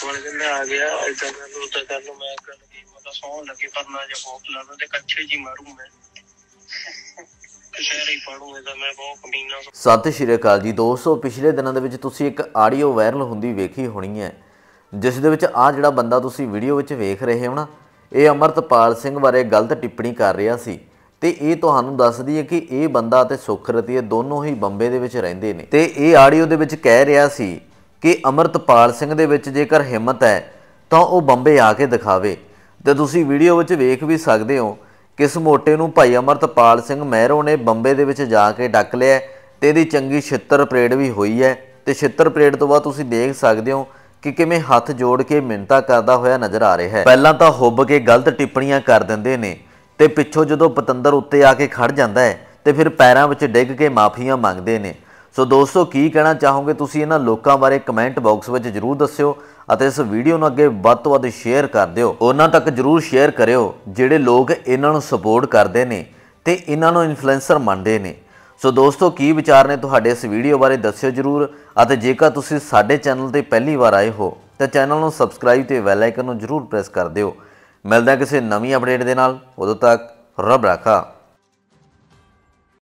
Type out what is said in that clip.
ਕੋਲ ਕਹਿੰਦਾ ਆ ਗਿਆ ਇਦਾਂ ਕਰ ਲੋ ਤਾਂ ਕਰ ਲੋ ਮੈਂ ਕਰਨ ਗਈ ਮੈਂ ਤਾਂ ਸੌਣ ਲੱਗੇ ਪਰ ਨਾ ਜੇ ਭੋਕ ਲਾ ਲੋ ਤੇ ਕੱਛੇ ਜੀ ਮਾਰੂ ਮੈਂ ਸਤਿ ਸ਼੍ਰੀ ਅਕਾਲ ਜੀ ਦੋਸਤੋ ਪਿਛਲੇ ਦਿਨਾਂ ਦੇ ਵਿੱਚ ਤੁਸੀਂ ਇੱਕ ਆਡੀਓ ਵਾਇਰਲ ਹੁੰਦੀ ਵੇਖੀ ਹੋਣੀ ਹੈ ਜਿਸ ਦੇ ਵਿੱਚ ਆ ਜਿਹੜਾ ਬੰਦਾ ਤੁਸੀਂ ਵੀਡੀਓ ਵਿੱਚ ਵੇਖ ਰਹੇ ਹੋ ਨਾ ਇਹ ਅਮਰਤਪਾਲ ਸਿੰਘ ਬਾਰੇ ਗਲਤ ਟਿੱਪਣੀ ਕਰ ਰਿਹਾ ਸੀ ਤੇ ਇਹ ਤੁਹਾਨੂੰ ਦੱਸਦੀ ਹੈ ਕਿ ਇਹ ਬੰਦਾ ਤੇ ਸੁਖਰਤੀ ਇਹ ਦੋਨੋਂ ਹੀ ਬੰਬੇ ਦੇ ਵਿੱਚ ਰਹਿੰਦੇ ਨੇ ਤੇ ਇਹ ਆਡੀਓ ਦੇ ਵਿੱਚ ਕਹਿ ਰਿਹਾ ਸੀ ਕਿ ਅਮਰਤਪਾਲ ਸਿੰਘ ਦੇ ਵਿੱਚ ਜੇਕਰ ਹਿੰਮਤ ਹੈ ਤਾਂ ਉਹ ਬੰਬੇ ਆ ਕੇ ਦਿਖਾਵੇ ਤੇ ਤੁਸੀਂ ਵੀਡੀਓ ਵਿੱਚ ਵੇਖ ਵੀ ਸਕਦੇ ਹੋ ਕਿਸ ਮੋਟੇ ਨੂੰ ਭਾਈ ਅਮਰਤਪਾਲ ਸਿੰਘ ਮਹਿਰੋ ਨੇ ਬੰਬੇ ਦੇ ਵਿੱਚ ਜਾ ਕੇ ਡੱਕ ਲਿਆ ਤੇ ਇਹਦੀ ਚੰਗੀ ਛਿੱਤਰ ਪਰੇਡ ਵੀ ਹੋਈ ਹੈ ਤੇ ਛਿੱਤਰ ਪਰੇਡ ਤੋਂ ਬਾਅਦ ਤੁਸੀਂ ਦੇਖ ਸਕਦੇ ਹੋ ਕਿ ਕਿਵੇਂ ਹੱਥ ਜੋੜ ਕੇ ਮਿੰਤਾ ਕਰਦਾ ਹੋਇਆ ਨਜ਼ਰ ਆ ਰਿਹਾ ਹੈ ਪਹਿਲਾਂ ਤਾਂ ਹੁੱਬ ਕੇ ਗਲਤ ਟਿੱਪਣੀਆਂ ਕਰ ਦਿੰਦੇ ਨੇ ਤੇ ਪਿੱਛੋਂ ਜਦੋਂ ਪਤੰਦਰ ਉੱਤੇ ਆ ਕੇ ਖੜ ਜਾਂਦਾ ਹੈ ਤੇ ਫਿਰ ਪੈਰਾਂ ਵਿੱਚ ਡਿੱਗ ਕੇ ਮਾਫੀਆਂ ਮੰਗਦੇ ਨੇ ਸੋ ਦੋਸਤੋ ਕੀ ਕਹਿਣਾ ਚਾਹੋਗੇ ਤੁਸੀਂ ਇਹਨਾਂ ਲੋਕਾਂ ਬਾਰੇ ਕਮੈਂਟ ਬਾਕਸ ਵਿੱਚ ਜਰੂਰ ਦੱਸਿਓ ਅਤੇ ਇਸ ਵੀਡੀਓ ਨੂੰ ਅੱਗੇ ਵੱਧ ਤੋਂ ਵੱਧ ਸ਼ੇਅਰ ਕਰ ਦਿਓ ਉਹਨਾਂ ਤੱਕ ਜਰੂਰ ਸ਼ੇਅਰ ਕਰਿਓ ਜਿਹੜੇ ਲੋਕ ਇਹਨਾਂ ਨੂੰ ਸਪੋਰਟ ਕਰਦੇ ਨੇ ਤੇ ਇਹਨਾਂ ਨੂੰ ਇਨਫਲੂਐਂਸਰ ਮੰਨਦੇ ਨੇ ਸੋ ਦੋਸਤੋ ਕੀ ਵਿਚਾਰ ਨੇ ਤੁਹਾਡੇ ਇਸ ਵੀਡੀਓ ਬਾਰੇ ਦੱਸਿਓ ਜਰੂਰ ਅਤੇ ਜੇਕਰ ਤੁਸੀਂ ਸਾਡੇ ਚੈਨਲ ਤੇ ਪਹਿਲੀ ਵਾਰ ਆਏ ਹੋ ਤਾਂ ਚੈਨਲ ਨੂੰ ਸਬਸਕ੍ਰਾਈਬ ਤੇ ਬੈਲ ਆਈਕਨ ਨੂੰ ਜਰੂਰ ਪ੍ਰੈਸ ਕਰ ਦਿਓ ਮਿਲਦਾ ਕਿਸੇ ਨਵੀਂ ਅਪਡੇਟ ਦੇ ਨਾਲ ਉਦੋਂ ਤੱਕ ਰੱਬ ਰਾਖਾ